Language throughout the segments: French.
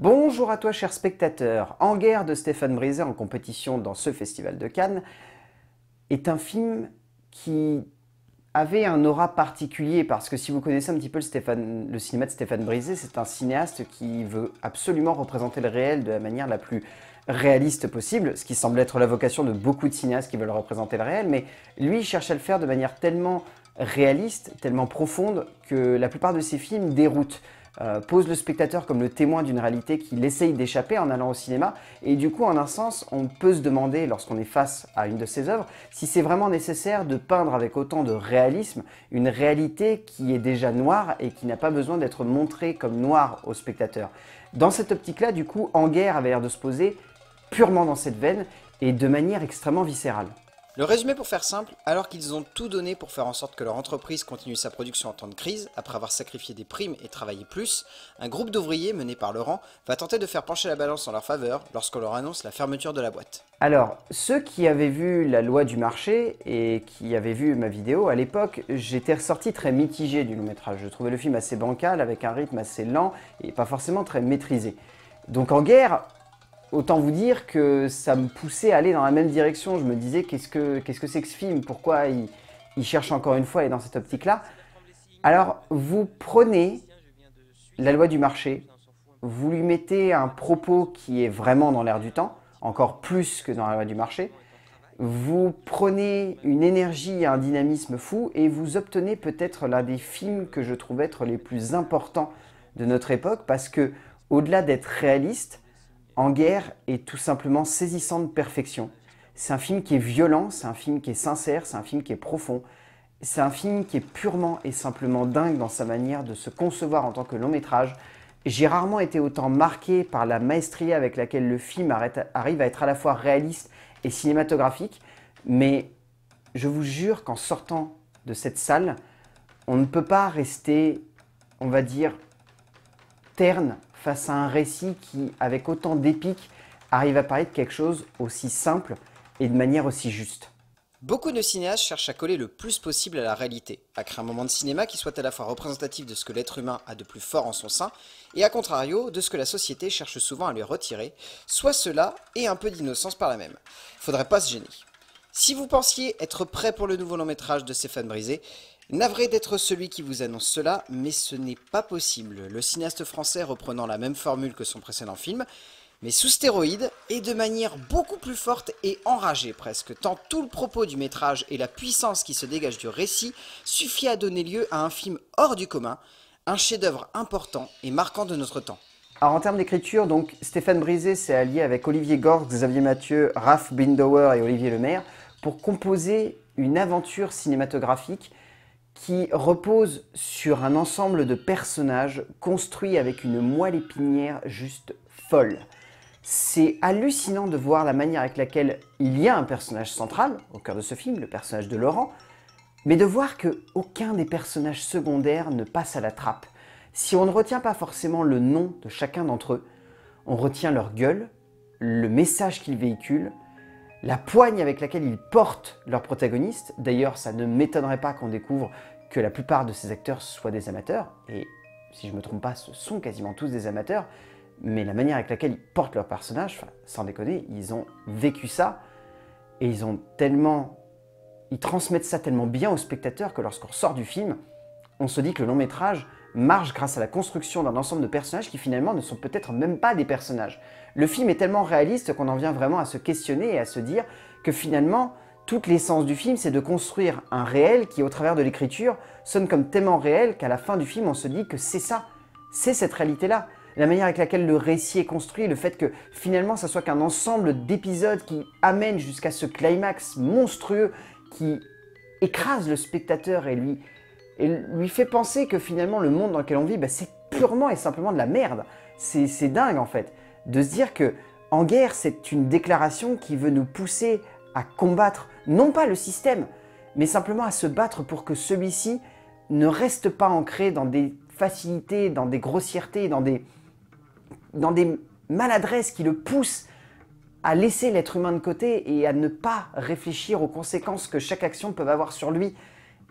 Bonjour à toi cher spectateur. En guerre de Stéphane Brisé en compétition dans ce festival de Cannes est un film qui avait un aura particulier parce que si vous connaissez un petit peu le, le cinéma de Stéphane Brisé, c'est un cinéaste qui veut absolument représenter le réel de la manière la plus réaliste possible, ce qui semble être la vocation de beaucoup de cinéastes qui veulent représenter le réel, mais lui cherche à le faire de manière tellement réaliste, tellement profonde que la plupart de ses films déroutent. Euh, pose le spectateur comme le témoin d'une réalité qu'il essaye d'échapper en allant au cinéma. Et du coup, en un sens, on peut se demander, lorsqu'on est face à une de ses œuvres, si c'est vraiment nécessaire de peindre avec autant de réalisme une réalité qui est déjà noire et qui n'a pas besoin d'être montrée comme noire au spectateur. Dans cette optique-là, du coup, En avait l'air de se poser purement dans cette veine et de manière extrêmement viscérale. Le résumé pour faire simple, alors qu'ils ont tout donné pour faire en sorte que leur entreprise continue sa production en temps de crise, après avoir sacrifié des primes et travaillé plus, un groupe d'ouvriers mené par Laurent va tenter de faire pencher la balance en leur faveur lorsqu'on leur annonce la fermeture de la boîte. Alors, ceux qui avaient vu la loi du marché et qui avaient vu ma vidéo, à l'époque, j'étais ressorti très mitigé du long métrage. Je trouvais le film assez bancal, avec un rythme assez lent et pas forcément très maîtrisé. Donc en guerre, autant vous dire que ça me poussait à aller dans la même direction. Je me disais, qu'est-ce que c'est -ce que, -ce, que ce film Pourquoi il, il, cherche encore une fois à aller dans cette optique-là Alors, vous prenez la loi du marché, vous lui mettez un propos qui est vraiment dans l'air du temps, encore plus que dans la loi du marché, vous prenez une énergie et un dynamisme fou et vous obtenez peut-être l'un des films que je trouve être les plus importants de notre époque parce que, au-delà d'être réaliste, en guerre est tout simplement saisissant de perfection. C'est un film qui est violent, c'est un film qui est sincère, c'est un film qui est profond. C'est un film qui est purement et simplement dingue dans sa manière de se concevoir en tant que long métrage. J'ai rarement été autant marqué par la maestrie avec laquelle le film arrive à être à la fois réaliste et cinématographique, mais je vous jure qu'en sortant de cette salle, on ne peut pas rester, on va dire, terne face à un récit qui, avec autant d'épique, arrive à parler de quelque chose aussi simple et de manière aussi juste. Beaucoup de cinéastes cherchent à coller le plus possible à la réalité, à créer un moment de cinéma qui soit à la fois représentatif de ce que l'être humain a de plus fort en son sein, et à contrario, de ce que la société cherche souvent à lui retirer, soit cela et un peu d'innocence par la même. Faudrait pas se gêner. Si vous pensiez être prêt pour le nouveau long métrage de Stéphane Brisé, Navré d'être celui qui vous annonce cela, mais ce n'est pas possible. Le cinéaste français reprenant la même formule que son précédent film, mais sous stéroïdes et de manière beaucoup plus forte et enragée presque, tant tout le propos du métrage et la puissance qui se dégage du récit suffit à donner lieu à un film hors du commun, un chef-d'œuvre important et marquant de notre temps. Alors en termes d'écriture, donc Stéphane Brisé s'est allié avec Olivier Gorg, Xavier Mathieu, Raph Bindauer et Olivier Lemaire pour composer une aventure cinématographique qui repose sur un ensemble de personnages construits avec une moelle épinière juste folle. C'est hallucinant de voir la manière avec laquelle il y a un personnage central au cœur de ce film, le personnage de Laurent, mais de voir qu'aucun des personnages secondaires ne passe à la trappe. Si on ne retient pas forcément le nom de chacun d'entre eux, on retient leur gueule, le message qu'ils véhiculent la poigne avec laquelle ils portent leurs protagonistes. D'ailleurs, ça ne m'étonnerait pas qu'on découvre que la plupart de ces acteurs soient des amateurs, et si je ne me trompe pas, ce sont quasiment tous des amateurs, mais la manière avec laquelle ils portent leurs personnages, sans déconner, ils ont vécu ça, et ils ont tellement... Ils transmettent ça tellement bien aux spectateurs que lorsqu'on sort du film, on se dit que le long métrage marche grâce à la construction d'un ensemble de personnages qui finalement ne sont peut-être même pas des personnages. Le film est tellement réaliste qu'on en vient vraiment à se questionner et à se dire que finalement, toute l'essence du film, c'est de construire un réel qui, au travers de l'écriture, sonne comme tellement réel qu'à la fin du film, on se dit que c'est ça, c'est cette réalité-là. La manière avec laquelle le récit est construit, le fait que finalement, ça soit qu'un ensemble d'épisodes qui amène jusqu'à ce climax monstrueux qui écrase le spectateur et lui et lui fait penser que finalement le monde dans lequel on vit, bah, c'est purement et simplement de la merde. C'est dingue en fait, de se dire que en guerre, c'est une déclaration qui veut nous pousser à combattre, non pas le système, mais simplement à se battre pour que celui-ci ne reste pas ancré dans des facilités, dans des grossièretés, dans des, dans des maladresses qui le poussent à laisser l'être humain de côté et à ne pas réfléchir aux conséquences que chaque action peut avoir sur lui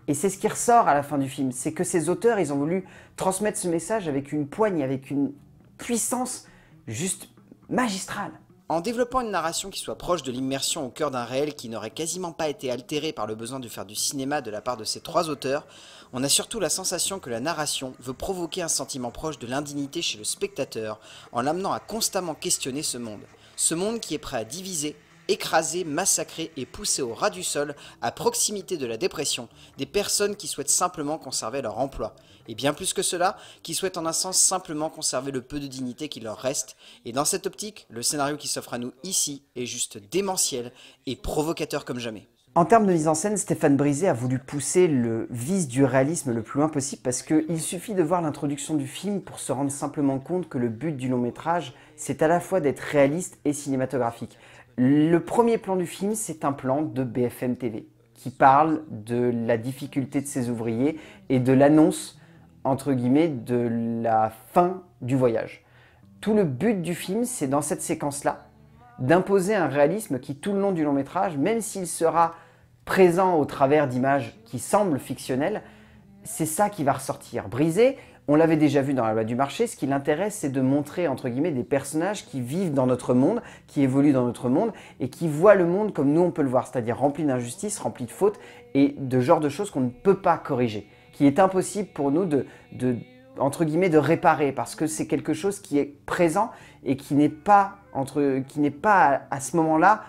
et c'est ce qui ressort à la fin du film, c'est que ces auteurs, ils ont voulu transmettre ce message avec une poigne, avec une puissance juste magistrale. En développant une narration qui soit proche de l'immersion au cœur d'un réel qui n'aurait quasiment pas été altéré par le besoin de faire du cinéma de la part de ces trois auteurs, on a surtout la sensation que la narration veut provoquer un sentiment proche de l'indignité chez le spectateur en l'amenant à constamment questionner ce monde. Ce monde qui est prêt à diviser écrasés, massacrés et poussés au ras du sol, à proximité de la dépression, des personnes qui souhaitent simplement conserver leur emploi. Et bien plus que cela, qui souhaitent en un sens simplement conserver le peu de dignité qui leur reste. Et dans cette optique, le scénario qui s'offre à nous ici est juste démentiel et provocateur comme jamais. En termes de mise en scène, Stéphane Brisé a voulu pousser le vice du réalisme le plus loin possible parce qu'il suffit de voir l'introduction du film pour se rendre simplement compte que le but du long métrage, c'est à la fois d'être réaliste et cinématographique. Le premier plan du film, c'est un plan de BFM TV qui parle de la difficulté de ses ouvriers et de l'annonce, entre guillemets, de la fin du voyage. Tout le but du film, c'est dans cette séquence-là, d'imposer un réalisme qui, tout le long du long métrage, même s'il sera présent au travers d'images qui semblent fictionnelles, c'est ça qui va ressortir. Brisé, on l'avait déjà vu dans la loi du marché, ce qui l'intéresse, c'est de montrer, entre guillemets, des personnages qui vivent dans notre monde, qui évoluent dans notre monde, et qui voient le monde comme nous on peut le voir, c'est-à-dire rempli d'injustices, rempli de fautes, et de genres de choses qu'on ne peut pas corriger, qui est impossible pour nous de, de entre guillemets, de réparer, parce que c'est quelque chose qui est présent et qui n'est pas, entre, qui n'est pas à, à ce moment-là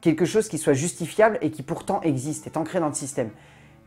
quelque chose qui soit justifiable et qui pourtant existe, est ancré dans le système.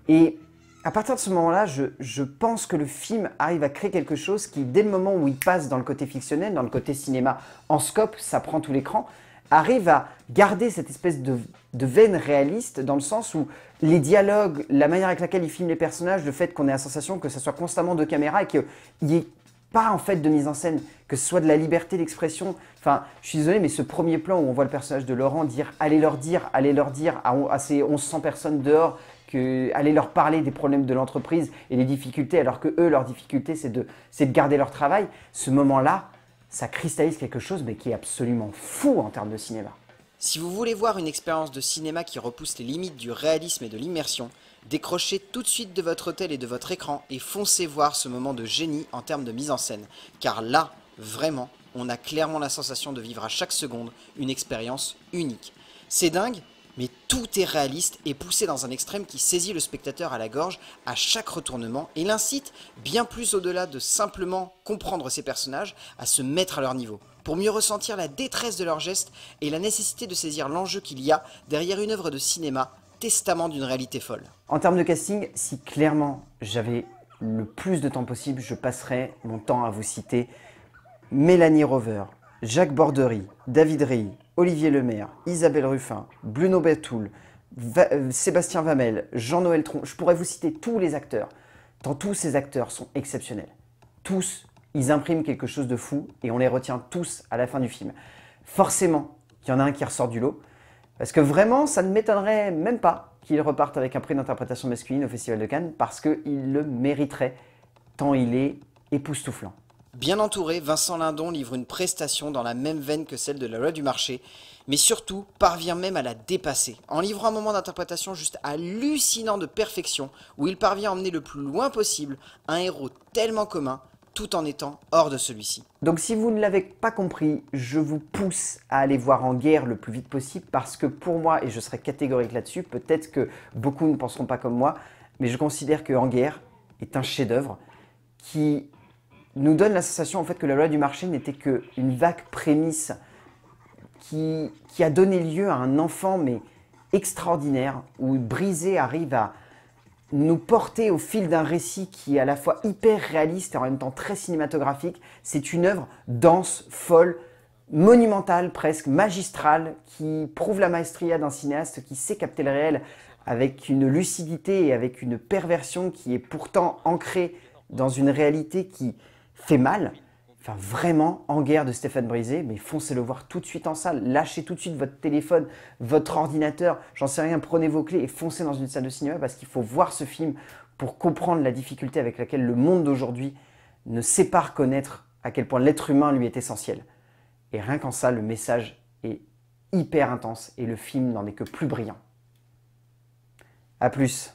Et à partir de ce moment-là, je, pense que le film arrive à créer quelque chose qui, dès le moment où il passe dans le côté fictionnel, dans le côté cinéma en scope, ça prend tout l'écran, arrive à garder cette espèce de, veine réaliste dans le sens où les dialogues, la manière avec laquelle il filme les personnages, le fait qu'on ait la sensation que ça soit constamment de caméra et qu'il n'y ait pas en fait de mise en scène, que ce soit de la liberté d'expression. Enfin, je suis désolé, mais ce premier plan où on voit le personnage de Laurent dire « allez leur dire, allez leur dire » à ces 1100 personnes dehors, que aller leur parler des problèmes de l'entreprise et les difficultés, alors que eux, leur difficulté, c'est de, de garder leur travail, ce moment-là, ça cristallise quelque chose mais qui est absolument fou en termes de cinéma. Si vous voulez voir une expérience de cinéma qui repousse les limites du réalisme et de l'immersion, décrochez tout de suite de votre hôtel et de votre écran et foncez voir ce moment de génie en termes de mise en scène, car là, vraiment, on a clairement la sensation de vivre à chaque seconde une expérience unique. C'est dingue, mais tout est réaliste et poussé dans un extrême qui saisit le spectateur à la gorge à chaque retournement et l'incite, bien plus au-delà de simplement comprendre ses personnages, à se mettre à leur niveau, pour mieux ressentir la détresse de leurs gestes et la nécessité de saisir l'enjeu qu'il y a derrière une œuvre de cinéma, testament d'une réalité folle. En termes de casting, si clairement j'avais le plus de temps possible, je passerais mon temps à vous citer Mélanie Rover, Jacques Bordery, David Rey, Olivier Lemaire, Isabelle Ruffin, Bruno Bertoul, euh, Sébastien Vamel, Jean-Noël Tron, je pourrais vous citer tous les acteurs. Tant tous ces acteurs sont exceptionnels. Tous, ils impriment quelque chose de fou et on les retient tous à la fin du film. Forcément, il y en a un qui ressort du lot. Parce que vraiment, ça ne m'étonnerait même pas qu'il reparte avec un prix d'interprétation masculine au Festival de Cannes, parce qu'il le mériterait, tant il est époustouflant. Bien entouré, Vincent Lindon livre une prestation dans la même veine que celle de la loi du marché, mais surtout parvient même à la dépasser, en livrant un moment d'interprétation juste hallucinant de perfection, où il parvient à emmener le plus loin possible un héros tellement commun, tout en étant hors de celui-ci. Donc si vous ne l'avez pas compris, je vous pousse à aller voir en guerre le plus vite possible, parce que pour moi, et je serai catégorique là-dessus, peut-être que beaucoup ne penseront pas comme moi, mais je considère que En guerre est un chef-d'œuvre qui nous donne la sensation en fait que la loi du marché n'était qu'une vague prémisse qui, qui, a donné lieu à un enfant mais extraordinaire où Brisé arrive à nous porter au fil d'un récit qui est à la fois hyper réaliste et en même temps très cinématographique. C'est une œuvre dense, folle, monumentale, presque magistrale, qui prouve la maestria d'un cinéaste qui sait capter le réel avec une lucidité et avec une perversion qui est pourtant ancrée dans une réalité qui, fait mal, enfin vraiment en guerre de Stéphane Brisé, mais foncez le voir tout de suite en salle, lâchez tout de suite votre téléphone, votre ordinateur, j'en sais rien, prenez vos clés et foncez dans une salle de cinéma parce qu'il faut voir ce film pour comprendre la difficulté avec laquelle le monde d'aujourd'hui ne sait pas reconnaître à quel point l'être humain lui est essentiel. Et rien qu'en ça, le message est hyper intense et le film n'en est que plus brillant. A plus